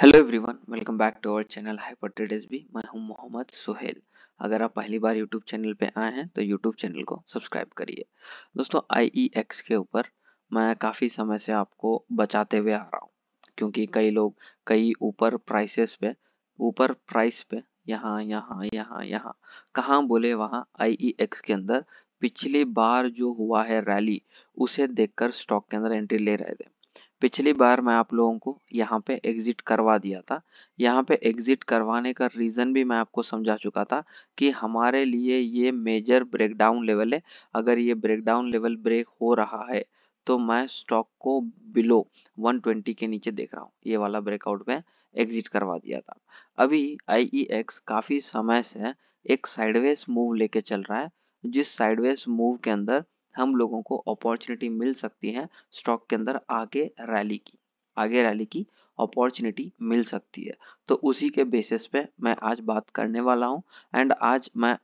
hello everyone welcome back to our channel trade S B मैं हूं मोहम्मद सुहेल अगर आप पहली बार यूट्यूब चैनल पे आए हैं तो यूट्यूब चैनल को सब्सक्राइब करिए दोस्तों आई e के ऊपर मैं काफ़ी समय से आपको बचाते हुए आ रहा हूं क्योंकि कई लोग कई ऊपर प्राइसेस पे ऊपर प्राइस पे यहाँ यहाँ यहाँ यहाँ कहाँ बोले वहाँ आई e के अंदर पिछली बार जो हुआ है रैली उसे देखकर स्टॉक के अंदर एंट्री ले रहे थे पिछली बार मैं आप लोगों को यहाँ पे एग्जिट करवा दिया था यहाँ पे एग्जिट करवाने का रीज़न भी मैं आपको समझा चुका था कि हमारे लिए ये मेजर ब्रेकडाउन लेवल है अगर ये ब्रेकडाउन लेवल ब्रेक हो रहा है तो मैं स्टॉक को बिलो 120 के नीचे देख रहा हूँ ये वाला ब्रेकआउट में एग्जिट करवा दिया था अभी आई e काफ़ी समय से एक साइडवेज मूव लेके चल रहा है जिस साइडवेज मूव के अंदर हम लोगों को अपॉर्चुनिटी मिल सकती है स्टॉक के अंदर आगे रैली की आगे रैली की अपॉर्चुनिटी मिल सकती है तो उसी के बेसिस पे मैं आज बात करने वाला हूँ एंड आज मैं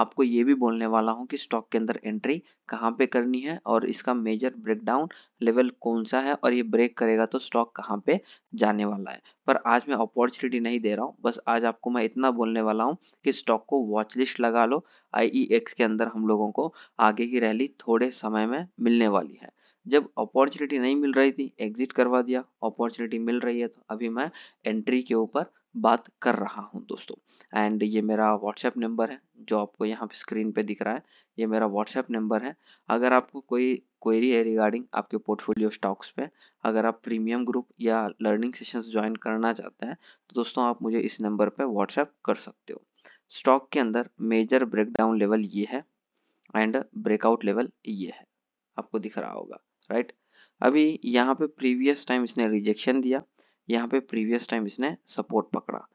आपको ये भी बोलने वाला हूँ कि स्टॉक के अंदर एंट्री कहाँ पे करनी है और इसका मेजर ब्रेकडाउन लेवल कौन सा है और ये ब्रेक करेगा तो स्टॉक कहाँ पे जाने वाला है पर आज मैं अपॉर्चुनिटी नहीं दे रहा हूँ बस आज आपको मैं इतना बोलने वाला हूँ कि स्टॉक को वॉच लिस्ट लगा लो आई e के अंदर हम लोगों को आगे की रैली थोड़े समय में मिलने वाली है जब अपॉर्चुनिटी नहीं मिल रही थी एग्जिट करवा दिया अपॉर्चुनिटी मिल रही है तो अभी मैं एंट्री के ऊपर बात कर रहा हूँ दोस्तों एंड ये मेरा व्हाट्सएप नंबर है जो आपको यहाँ पे स्क्रीन पे दिख रहा है ये मेरा व्हाट्सएप नंबर है अगर आपको कोई क्वेरी है रिगार्डिंग आपके पोर्टफोलियो स्टॉक्स पे अगर आप प्रीमियम ग्रुप या लर्निंग सेशंस ज्वाइन करना चाहते हैं तो दोस्तों आप मुझे इस नंबर पे व्हाट्सएप कर सकते हो स्टॉक के अंदर मेजर ब्रेकडाउन लेवल ये है एंड ब्रेकआउट लेवल ये है आपको दिख रहा होगा राइट अभी यहाँ पे प्रीवियस टाइम इसने रिजेक्शन दिया यहाँ पे प्रीवियस टाइम इसने सपोर्ट पकड़ा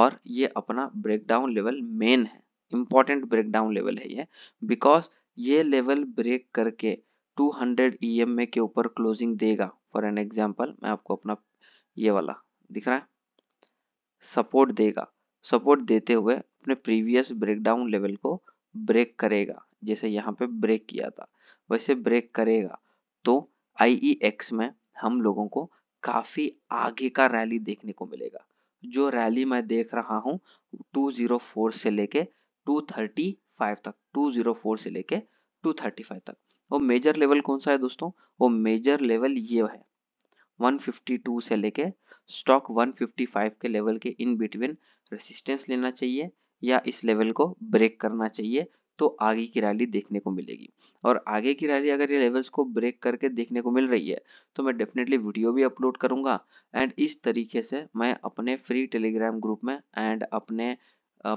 और ये अपना ब्रेकडाउन लेवल मेन है इंपॉर्टेंट ब्रेकडाउन लेवल है ये बिकॉज ये लेवल ब्रेक करके 200 हंड्रेड ई एम ए के ऊपर क्लोजिंग देगा फॉर एन एग्जाम्पल मैं आपको अपना ये वाला दिख रहा है सपोर्ट देगा सपोर्ट देते हुए अपने प्रीवियस ब्रेकडाउन लेवल को ब्रेक करेगा जैसे यहाँ पे ब्रेक किया था वैसे ब्रेक करेगा तो आई e में हम लोगों को काफी आगे का रैली देखने को मिलेगा जो रैली मैं देख रहा हूं 204 से लेके 235 तक 204 से लेके 235 तक वो मेजर लेवल कौन सा है दोस्तों वो मेजर लेवल ये है 152 से लेके स्टॉक 155 के लेवल के इन बिटवीन रेसिस्टेंस लेना चाहिए या इस लेवल को ब्रेक करना चाहिए तो आगे की रैली देखने को मिलेगी और आगे की रैली अगर ये लेवल्स को ब्रेक करके देखने को मिल रही है तो मैं डेफिनेटली वीडियो भी अपलोड करूंगा एंड इस तरीके से मैं अपने फ्री टेलीग्राम ग्रुप में एंड अपने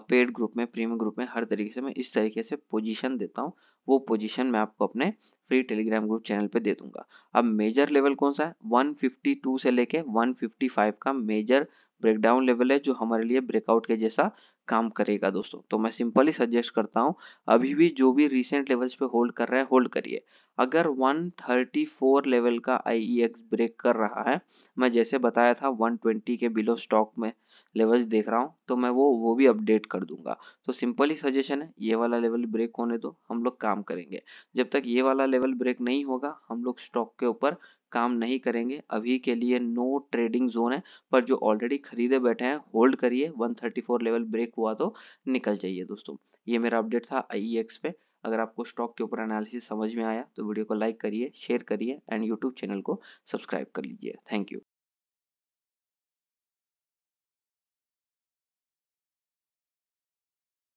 पेड ग्रुप में प्रीमियम ग्रुप में हर तरीके से मैं इस तरीके से पोजीशन देता हूँ वो पोजीशन मैं आपको अपने फ्री टेलीग्राम ग्रुप चैनल पे दे दूंगा अब मेजर लेवल कौन सा है 152 से लेके 155 का मेजर ब्रेकडाउन लेवल है जो हमारे लिए ब्रेकआउट के जैसा काम करेगा दोस्तों तो मैं सिंपली सजेस्ट करता हूँ अभी भी जो भी रिसेंट लेवल्स पे होल्ड कर रहा है होल्ड करिए अगर 134 लेवल का आई ब्रेक e कर रहा है मैं जैसे बताया था 120 के बिलो स्टॉक में लेवल्स देख रहा हूँ तो मैं वो वो भी अपडेट कर दूंगा तो सिंपल ही सजेशन है ये वाला लेवल ब्रेक होने दो हम लोग काम करेंगे जब तक ये वाला लेवल ब्रेक नहीं होगा हम लोग स्टॉक के ऊपर काम नहीं करेंगे अभी के लिए नो ट्रेडिंग जोन है पर जो ऑलरेडी खरीदे बैठे हैं होल्ड करिए 134 लेवल ब्रेक हुआ तो निकल जाइए दोस्तों ये मेरा अपडेट था आई e पे अगर आपको स्टॉक के ऊपर एनालिसिस समझ में आया तो वीडियो को लाइक करिए शेयर करिए एंड यूट्यूब चैनल को सब्सक्राइब कर लीजिए थैंक यू